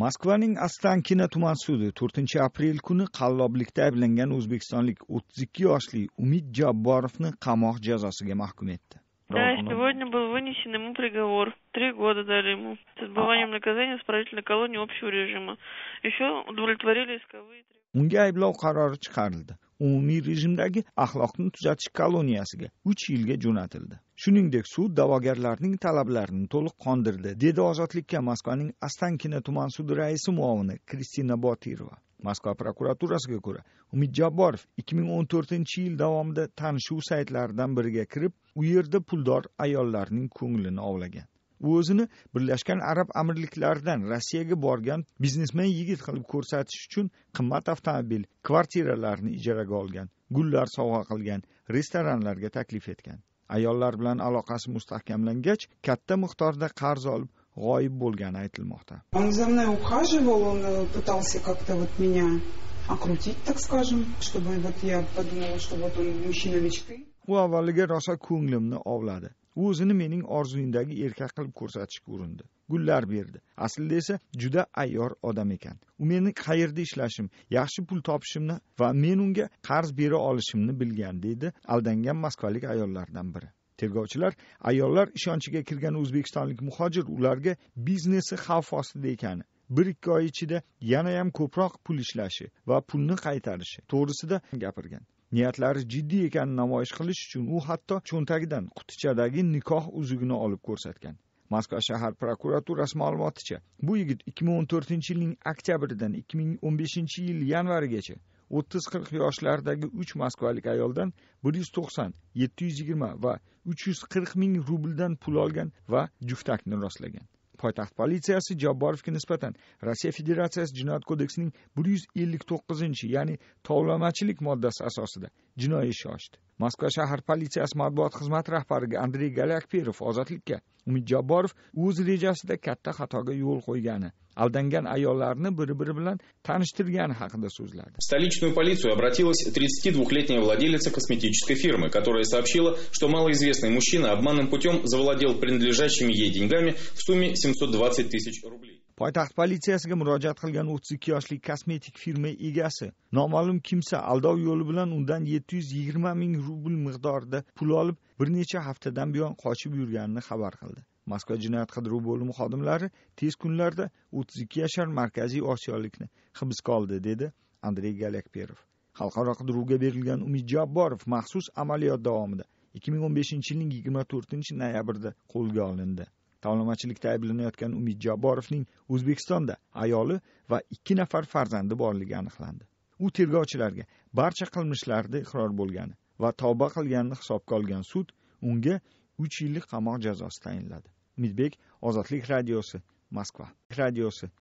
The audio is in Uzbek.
moskvaning astankina tuman sudi to'rtinchi aprel kuni qalloblikda ayblangan o'zbekistonlik o'ttiz ikki yoshli umid jabborovni qamoq jazosiga mahkum etdi да сегодня был вынесен ему приговор три года дали ему с отбыванием наказания в исправительной колонии общего режима еще удовлетворили исковые unga ayblov qarori chiqarildi umumiy rejimdagi axloqni tuzatish koloniyasiga uch yilga jo'natildi shuningdek sud da'vogarlarning talablarini to'liq qondirdi dedi ozodlikka moskvaning ostankino tuman sudi raisi muovini kristina botirova moskva prokuraturasiga ko'ra umid jabborov ikki ming o'n to'rtinchi yil davomida tanishuv saytlaridan biriga kirib u yerda puldor ayollarning ko'nglini ovlagan u o'zini birlashgan arab amirliklaridan rossiyaga borgan biznesmen yigit qilib ko'rsatish uchun qimmat avtomobil kvartiralarni ijaraga olgan gullar sovg'a qilgan restoranlarga taklif etgan ayollar bilan aloqasi mustahkamlangach katta miqdorda qarz olib g'oyib bo'lgani aytilmoqda он за мной ухаживал он э, пытался как-то вот меня окрутить так скажем чтобы вот я подумала что вот он мужчина мечты u avvaliga rosa ko'nglimni ovladi u o'zini mening orzuimdagi erkak qilib ko'rsatishga urindi gullar berdi aslida esa juda ayyor odam ekan u meni qayerda ishlashim yaxshi pul topishimni va men unga qarz bera olishimni bilgan deydi aldangan moskvalik ayollardan biri tergovchilar ayollar ishonchiga kirgan o'zbekistonlik muhojir ularga biznesi xavf ostida ekani bir ikki oy ichida yanayam ko'proq pul ishlashi va pulni qaytarishi to'g'risida gapirgan niyatlari jiddiy ekanini namoyish qilish uchun u hatto cho'ntagidan qutichadagi nikoh uzugini olib ko'rsatgan moskva shahar prokuraturasi ma'lumoticha bu yigit ikki ming o'n to'rtinchi yilning oktyabridan ikki ming o'n beshinchi yil yanvarigacha o'ttiz qirq yoshlardagi uch moskvalik ayoldan bir yuz to'qson yetti yuz yigirma va uch yuz qirq ming rubldan pul olgan va juftakni rostlagan poytaxt politsiyasi jabborovga nisbatan rossiya federatsiyasi jinoyat kodeksining bir yuz ellik to'qqizinchi ya'ni tovlamachilik moddasi asosida jinoiy ishi ochdi moskva shahar politsiyasi matbuot xizmati rahbariga andrey galyakpirov ozodlikka umid jabborov o'z rejasida katta xatoga yo'l qo'ygani aldangan ayollarni biri biri bilan tanishtirgani haqida so'zladi столичную полицию обратилась 32-летняя владелица косметической фирмы которая сообщила что малоизвестный мужчина обманным путем завладел принадлежащими ей деньгами в сумме 720 тысяч рублей poytaxt politsiyasiga murojaat qilgan o'ttiz ikki yoshli kosmetik firma egasi noma'lum kimsa aldov yo'li bilan undan yetti yuz yigirma ming rubl miqdorida pul olib bir necha haftadan buyon qochib yurganini xabar qildi moskva jinoyat qidiruv bo'limi xodimlari tez kunlarda o'ttiz ikki yashar markaziy osiyolikni hibsga oldi dedi andrey galakperov xalqaro qidiruvga berilgan umid jabborov maxsus amaliyot davomida ikki ming o'n beshinchi yilning yigirma to'rtinchi noyabrida qo'lga olindi tovlamachilikda ayblanayotgan umid jabborovning o'zbekistonda ayoli va ikki nafar farzandi borligi aniqlandi u tergovchilarga barcha qilmishlarida iqror bo'lgani va tavba qilganini hisobga olgan sud unga uch yillik qamoq jazosi tayinladi umidbek ozodlik radiosi moskva radiosi